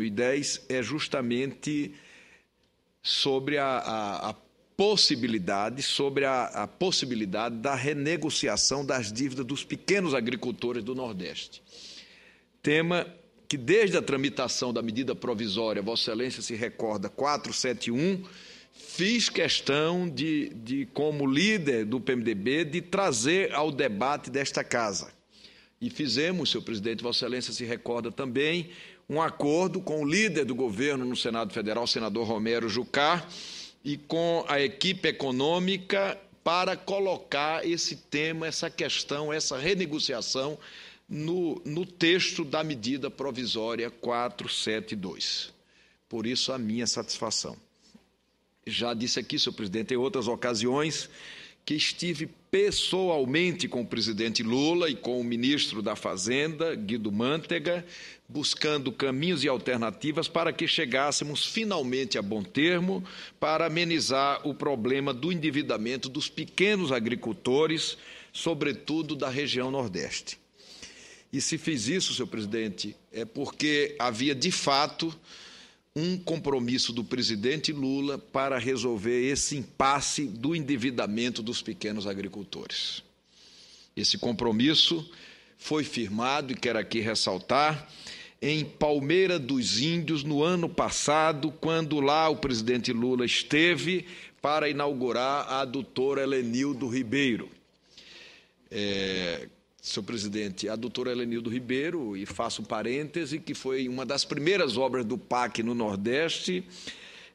E 10 é justamente sobre a, a, a possibilidade, sobre a, a, possibilidade da renegociação das dívidas dos pequenos agricultores do Nordeste. Tema que desde a tramitação da medida provisória, Vossa Excelência se recorda, 471, fiz questão de, de como líder do PMDB, de trazer ao debate desta casa. E fizemos, senhor presidente, Vossa Excelência se recorda também, um acordo com o líder do governo no Senado Federal, senador Romero Jucá, e com a equipe econômica para colocar esse tema, essa questão, essa renegociação no, no texto da medida provisória 472. Por isso, a minha satisfação. Já disse aqui, senhor presidente, em outras ocasiões, que estive pessoalmente com o presidente Lula e com o ministro da Fazenda, Guido Mantega, buscando caminhos e alternativas para que chegássemos finalmente a bom termo para amenizar o problema do endividamento dos pequenos agricultores, sobretudo da região Nordeste. E se fiz isso, senhor presidente, é porque havia de fato um compromisso do presidente Lula para resolver esse impasse do endividamento dos pequenos agricultores. Esse compromisso foi firmado, e quero aqui ressaltar, em Palmeira dos Índios no ano passado, quando lá o presidente Lula esteve para inaugurar a doutora Helenildo Ribeiro. É, seu presidente, a doutora Helenildo Ribeiro, e faço um parêntese, que foi uma das primeiras obras do PAC no Nordeste,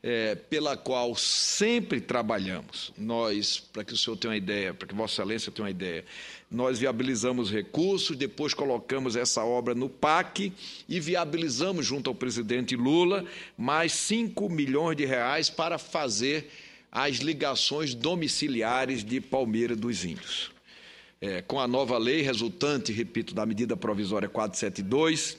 é, pela qual sempre trabalhamos. Nós, para que o senhor tenha uma ideia, para que Vossa Excelência tenha uma ideia, nós viabilizamos recursos, depois colocamos essa obra no PAC e viabilizamos junto ao presidente Lula mais 5 milhões de reais para fazer as ligações domiciliares de Palmeira dos Índios é, com a nova lei resultante, repito, da medida provisória 472,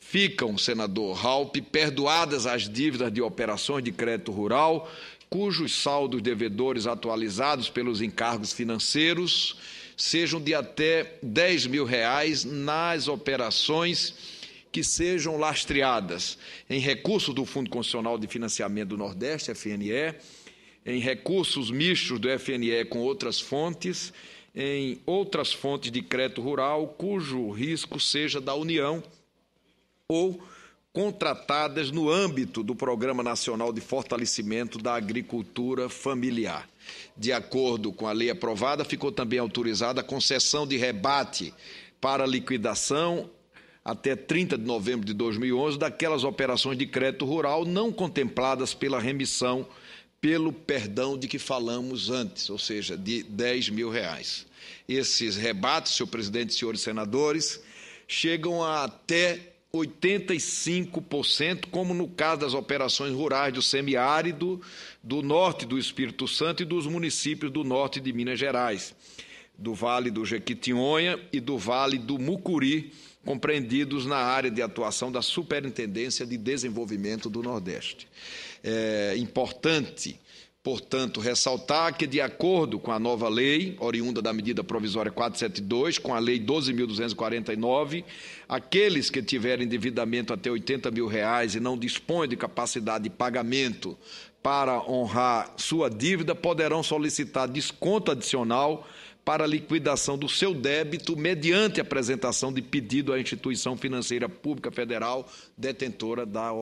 ficam, senador Raup, perdoadas as dívidas de operações de crédito rural, cujos saldos devedores atualizados pelos encargos financeiros sejam de até 10 mil reais nas operações que sejam lastreadas em recursos do Fundo Constitucional de Financiamento do Nordeste, FNE, em recursos mistos do FNE com outras fontes, em outras fontes de crédito rural cujo risco seja da União ou contratadas no âmbito do Programa Nacional de Fortalecimento da Agricultura Familiar. De acordo com a lei aprovada, ficou também autorizada a concessão de rebate para liquidação até 30 de novembro de 2011 daquelas operações de crédito rural não contempladas pela remissão pelo perdão de que falamos antes, ou seja, de 10 mil reais. Esses rebates, senhor presidente, senhores senadores, chegam a até 85%, como no caso das operações rurais do semiárido, do norte do Espírito Santo e dos municípios do norte de Minas Gerais do Vale do Jequitinhonha e do Vale do Mucuri, compreendidos na área de atuação da Superintendência de Desenvolvimento do Nordeste. É importante, portanto, ressaltar que, de acordo com a nova lei, oriunda da medida provisória 472, com a Lei 12.249, aqueles que tiverem endividamento até 80 mil reais e não dispõem de capacidade de pagamento para honrar sua dívida poderão solicitar desconto adicional para liquidação do seu débito mediante apresentação de pedido à instituição financeira pública federal detentora da